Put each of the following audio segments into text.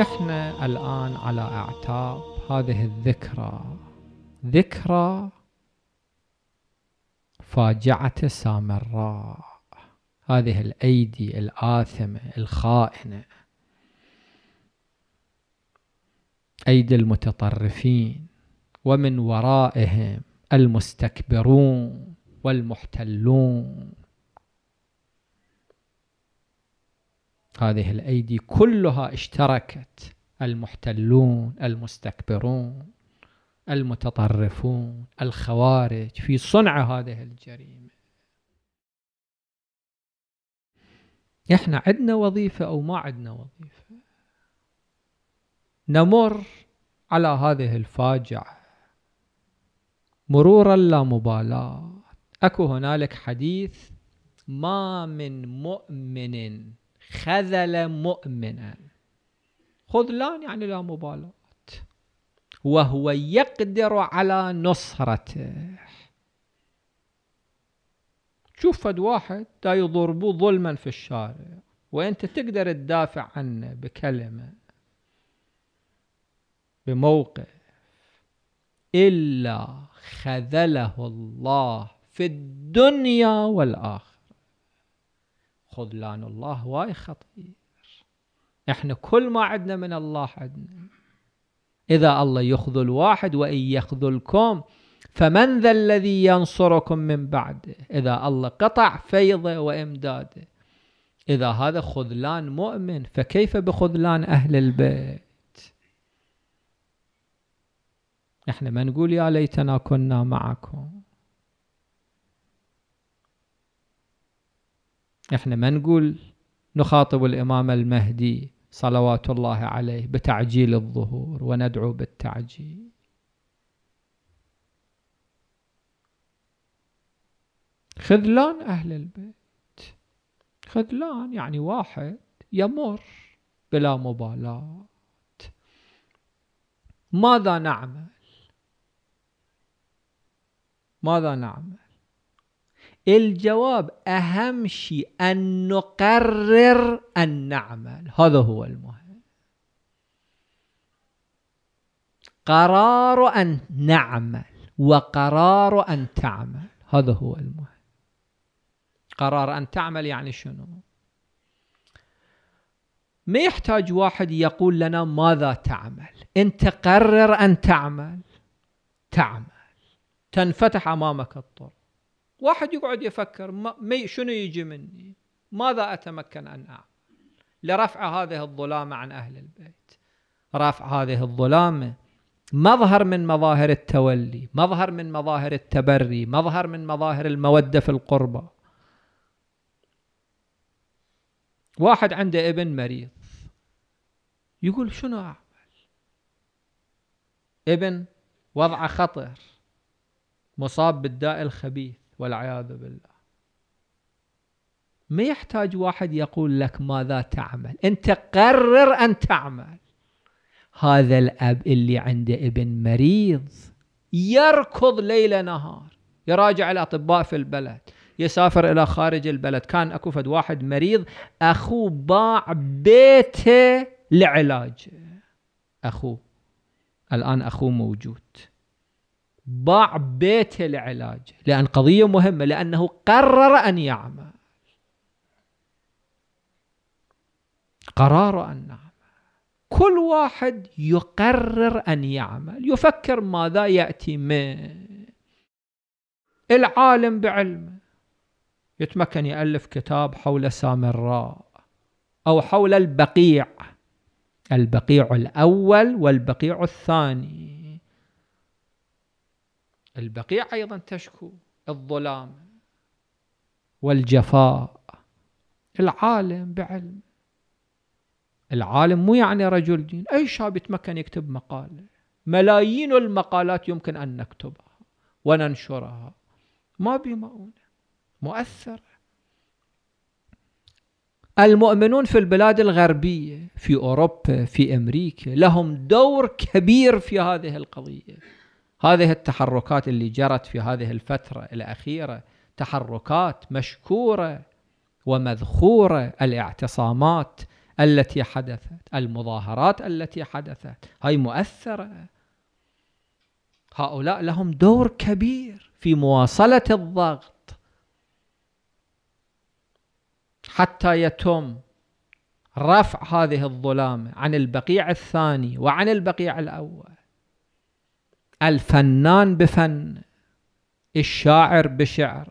احنا الآن على أعتاب هذه الذكرى ذكرى فاجعة سامراء هذه الأيدي الآثمة الخائنة أيدي المتطرفين ومن ورائهم المستكبرون والمحتلون هذه الأيدي كلها اشتركت المحتلون المستكبرون المتطرفون الخوارج في صنع هذه الجريمة احنا عندنا وظيفة أو ما عندنا وظيفة نمر على هذه الفاجعة مرورا لا مبالاه أكو هنالك حديث ما من مؤمن خذل مؤمنا خذلان يعني لا مبالاة وهو يقدر على نصرته تشوف فد واحد دا يضربوه ظلما في الشارع وانت تقدر تدافع عنه بكلمة بموقف إلا خذله الله في الدنيا والآخرة خذلان الله واي خطير احنا كل ما عندنا من الله عندنا إذا الله يخذل واحد وإن يخذلكم فمن ذا الذي ينصركم من بعده إذا الله قطع فيضه وإمداده إذا هذا خذلان مؤمن فكيف بخذلان أهل البيت احنا ما نقول يا ليتنا كنا معكم احنا ما نقول نخاطب الامام المهدي صلوات الله عليه بتعجيل الظهور وندعو بالتعجيل خذلان اهل البيت خذلان يعني واحد يمر بلا مبالاه ماذا نعمل ماذا نعمل الجواب أهم شيء أن نقرر أن نعمل هذا هو المهم قرار أن نعمل وقرار أن تعمل هذا هو المهم قرار أن تعمل يعني شنو ما يحتاج واحد يقول لنا ماذا تعمل أنت قرر أن تعمل تعمل تنفتح أمامك الطرق واحد يقعد يفكر ما شنو يجي مني ماذا أتمكن أن أعمل لرفع هذه الظلامة عن أهل البيت رفع هذه الظلامة مظهر من مظاهر التولي مظهر من مظاهر التبري مظهر من مظاهر المودة في القربة واحد عنده ابن مريض يقول شنو أعمل ابن وضعه خطر مصاب بالداء الخبيث والعياذ بالله ما يحتاج واحد يقول لك ماذا تعمل انت قرر ان تعمل هذا الاب اللي عنده ابن مريض يركض ليل نهار يراجع الاطباء في البلد يسافر الى خارج البلد كان اكو فد واحد مريض اخوه باع بيته لعلاجه اخوه الان اخوه موجود باع بيته لعلاجه لأن قضية مهمة لأنه قرر أن يعمل قرار أن يعمل كل واحد يقرر أن يعمل يفكر ماذا يأتي منه العالم بعلمه يتمكن يألف كتاب حول سامراء أو حول البقيع البقيع الأول والبقيع الثاني البقيع أيضا تشكو الظلام والجفاء العالم بعلم العالم مو يعني رجل دين أي شاب يتمكن يكتب مقالة ملايين المقالات يمكن أن نكتبها وننشرها ما بمؤونة مؤثر المؤمنون في البلاد الغربية في أوروبا في أمريكا لهم دور كبير في هذه القضية هذه التحركات اللي جرت في هذه الفترة الأخيرة تحركات مشكورة ومذخورة الاعتصامات التي حدثت المظاهرات التي حدثت هاي مؤثرة هؤلاء لهم دور كبير في مواصلة الضغط حتى يتم رفع هذه الظلامة عن البقيع الثاني وعن البقيع الأول الفنان بفن الشاعر بشعر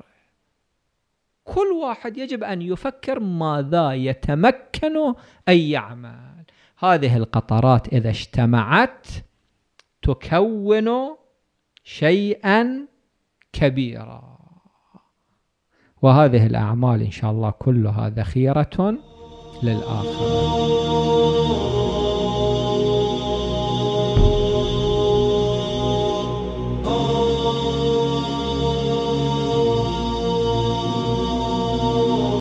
كل واحد يجب ان يفكر ماذا يتمكن ان يعمل هذه القطرات اذا اجتمعت تكون شيئا كبيرا وهذه الاعمال ان شاء الله كلها ذخيره للاخر